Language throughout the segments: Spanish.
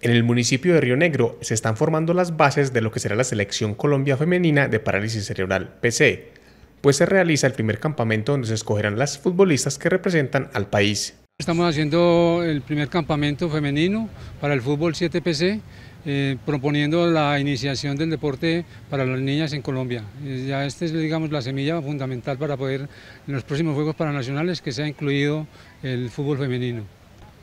En el municipio de Río Negro se están formando las bases de lo que será la Selección Colombia Femenina de Parálisis Cerebral, PC, pues se realiza el primer campamento donde se escogerán las futbolistas que representan al país. Estamos haciendo el primer campamento femenino para el fútbol 7PC, eh, proponiendo la iniciación del deporte para las niñas en Colombia. Eh, ya esta es digamos, la semilla fundamental para poder en los próximos Juegos Paranacionales que sea incluido el fútbol femenino.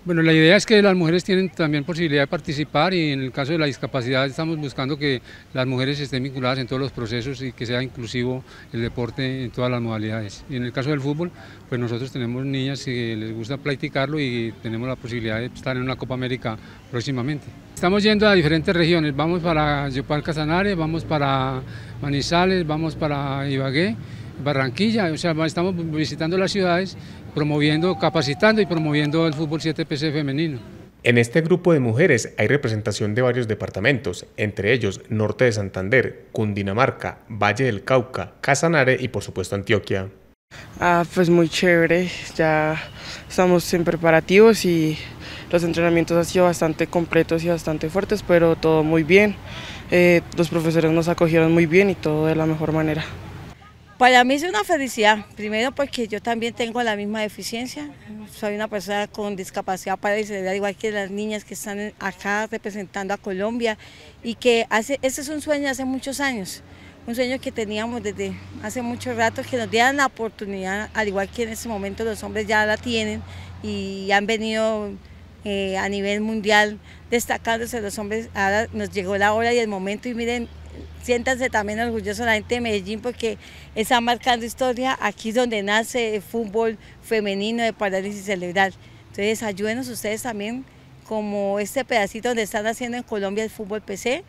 Bueno, la idea es que las mujeres tienen también posibilidad de participar y en el caso de la discapacidad estamos buscando que las mujeres estén vinculadas en todos los procesos y que sea inclusivo el deporte en todas las modalidades. Y en el caso del fútbol, pues nosotros tenemos niñas que les gusta practicarlo y tenemos la posibilidad de estar en una Copa América próximamente. Estamos yendo a diferentes regiones, vamos para Yopal Casanare, vamos para Manizales, vamos para Ibagué Barranquilla, o sea, estamos visitando las ciudades, promoviendo, capacitando y promoviendo el fútbol 7PC femenino. En este grupo de mujeres hay representación de varios departamentos, entre ellos Norte de Santander, Cundinamarca, Valle del Cauca, Casanare y por supuesto Antioquia. Ah, pues muy chévere, ya estamos en preparativos y los entrenamientos han sido bastante completos y bastante fuertes, pero todo muy bien. Eh, los profesores nos acogieron muy bien y todo de la mejor manera. Para mí es una felicidad, primero porque yo también tengo la misma deficiencia, soy una persona con discapacidad para igual que las niñas que están acá representando a Colombia y que hace, ese es un sueño hace muchos años, un sueño que teníamos desde hace mucho rato, que nos dieran la oportunidad, al igual que en ese momento los hombres ya la tienen y han venido eh, a nivel mundial destacándose los hombres, ahora nos llegó la hora y el momento y miren siéntanse también orgullosos la gente de Medellín porque está marcando historia. Aquí donde nace el fútbol femenino de parálisis cerebral. Entonces ayúdenos ustedes también como este pedacito donde están haciendo en Colombia el fútbol PC.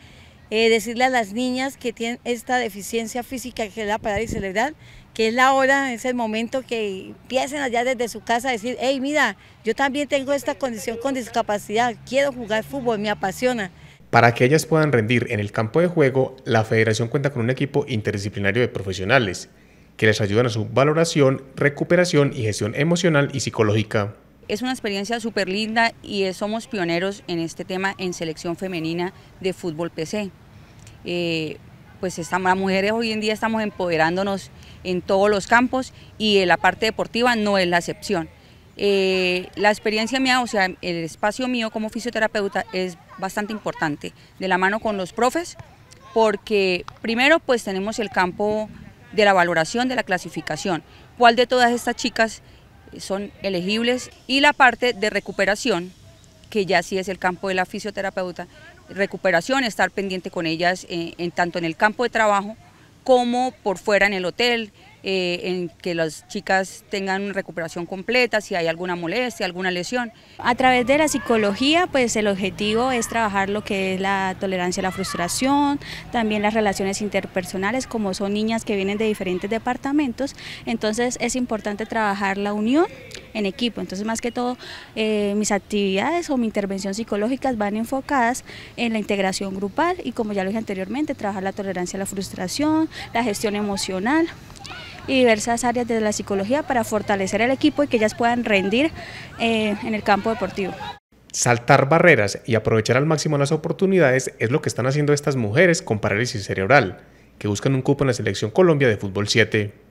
Eh, decirle a las niñas que tienen esta deficiencia física que es la parálisis cerebral, que es la hora, es el momento que empiecen allá desde su casa a decir, hey, mira, yo también tengo esta condición con discapacidad, quiero jugar fútbol, me apasiona. Para que ellas puedan rendir en el campo de juego, la federación cuenta con un equipo interdisciplinario de profesionales que les ayudan a su valoración, recuperación y gestión emocional y psicológica. Es una experiencia súper linda y somos pioneros en este tema en selección femenina de fútbol PC. Eh, pues las mujeres hoy en día estamos empoderándonos en todos los campos y en la parte deportiva no es la excepción. Eh, la experiencia mía, o sea, el espacio mío como fisioterapeuta es bastante importante, de la mano con los profes, porque primero pues tenemos el campo de la valoración, de la clasificación, cuál de todas estas chicas son elegibles y la parte de recuperación, que ya sí es el campo de la fisioterapeuta, recuperación, estar pendiente con ellas eh, en, tanto en el campo de trabajo como por fuera en el hotel, eh, en que las chicas tengan recuperación completa, si hay alguna molestia, alguna lesión. A través de la psicología, pues el objetivo es trabajar lo que es la tolerancia a la frustración, también las relaciones interpersonales, como son niñas que vienen de diferentes departamentos, entonces es importante trabajar la unión en equipo. Entonces, más que todo, eh, mis actividades o mi intervención psicológica van enfocadas en la integración grupal y, como ya lo dije anteriormente, trabajar la tolerancia a la frustración, la gestión emocional y diversas áreas de la psicología para fortalecer el equipo y que ellas puedan rendir eh, en el campo deportivo. Saltar barreras y aprovechar al máximo las oportunidades es lo que están haciendo estas mujeres con parálisis cerebral, que buscan un cupo en la Selección Colombia de Fútbol 7.